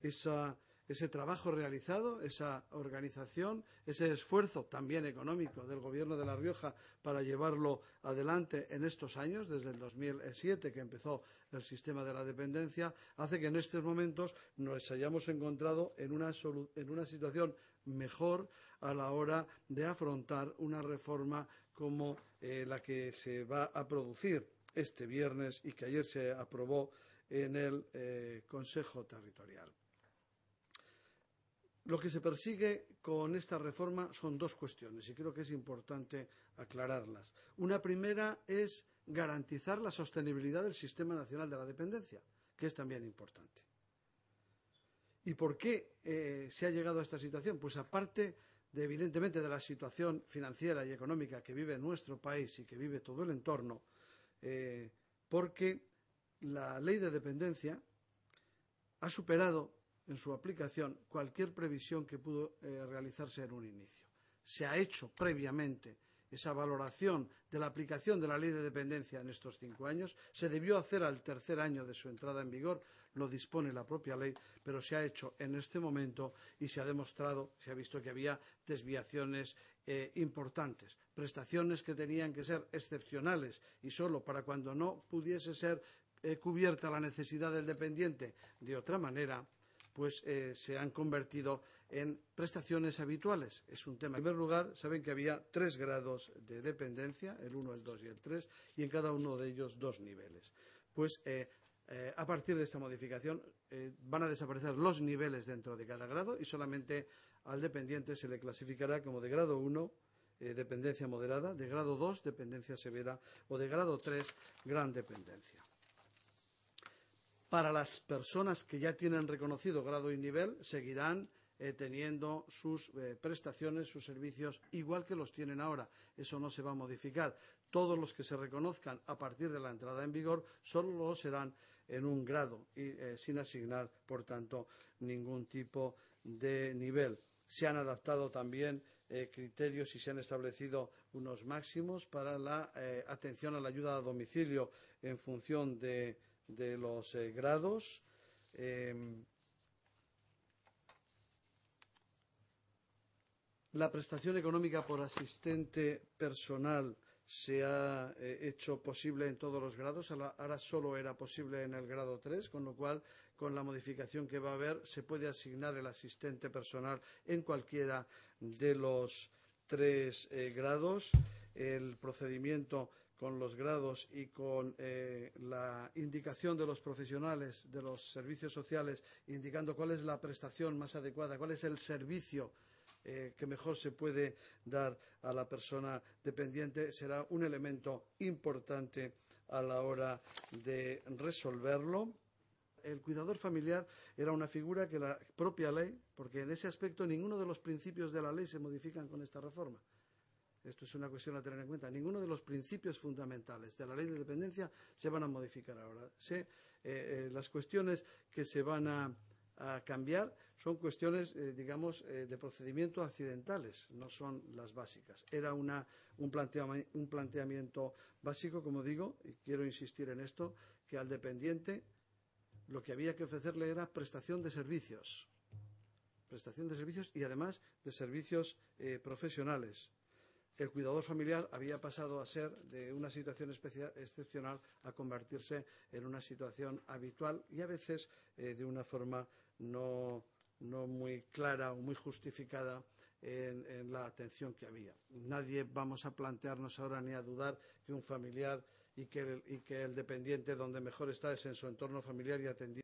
ese trabajo realizado, esa organización, ese esfuerzo también económico del Gobierno de La Rioja para llevarlo adelante en estos años, desde el 2007 que empezó el sistema de la dependencia, hace que en estos momentos nos hayamos encontrado en una, situación mejor a la hora de afrontar una reforma como eh, la que se va a producir este viernes y que ayer se aprobó en el eh, Consejo Territorial. Lo que se persigue con esta reforma son dos cuestiones y creo que es importante aclararlas. Una primera es garantizar la sostenibilidad del Sistema Nacional de la Dependencia, que es también importante. ¿Y por qué eh, se ha llegado a esta situación? Pues aparte de, evidentemente, de la situación financiera y económica que vive nuestro país y que vive todo el entorno, eh, porque la ley de dependencia ha superado en su aplicación cualquier previsión que pudo eh, realizarse en un inicio. Se ha hecho previamente esa valoración de la aplicación de la ley de dependencia en estos cinco años. Se debió hacer al tercer año de su entrada en vigor, lo dispone la propia ley, pero se ha hecho en este momento y se ha demostrado, se ha visto que había desviaciones eh, importantes, prestaciones que tenían que ser excepcionales y solo para cuando no pudiese ser eh, cubierta la necesidad del dependiente de otra manera pues eh, se han convertido en prestaciones habituales. Es un tema. En primer lugar, saben que había tres grados de dependencia, el 1, el 2 y el 3, y en cada uno de ellos dos niveles. Pues eh, eh, a partir de esta modificación van a desaparecer los niveles dentro de cada grado y solamente al dependiente se le clasificará como de grado 1, dependencia moderada, de grado 2, dependencia severa o de grado 3, gran dependencia. Para las personas que ya tienen reconocido grado y nivel, seguirán eh, teniendo sus eh, prestaciones, sus servicios, igual que los tienen ahora. Eso no se va a modificar. Todos los que se reconozcan a partir de la entrada en vigor solo lo serán en un grado y eh, sin asignar, por tanto, ningún tipo de nivel. Se han adaptado también criterios y se han establecido unos máximos para la atención a la ayuda a domicilio en función de de los eh, grados. Em, la prestación económica por asistente personal se ha eh, hecho posible en todos los grados, ahora solo era posible en el grado 3, con lo cual, con la modificación que va a haber, se puede asignar el asistente personal en cualquiera de los tres eh, grados. El procedimiento con los grados y con eh, la indicación de los profesionales de los servicios sociales, indicando cuál es la prestación más adecuada, cuál es el servicio eh, que mejor se puede dar a la persona dependiente, será un elemento importante a la hora de resolverlo. El cuidador familiar era una figura que la propia ley, porque en ese aspecto ninguno de los principios de la ley se modifican con esta reforma. Esto es una cuestión a tener en cuenta. Ninguno de los principios fundamentales de la ley de dependencia se van a modificar ahora. Eh, eh, las cuestiones que se van a, cambiar son cuestiones, eh, digamos, de procedimiento accidentales, no son las básicas. Era un, planteamiento, un planteamiento básico, como digo, y quiero insistir en esto, que al dependiente lo que había que ofrecerle era prestación de servicios. Prestación de servicios y además de servicios profesionales el cuidador familiar había pasado a ser de una situación excepcional a convertirse en una situación habitual y a veces eh, de una forma no, muy clara o muy justificada en, la atención que había. Nadie vamos a plantearnos ahora ni a dudar que un familiar y y que el dependiente donde mejor está es en su entorno familiar y atendido.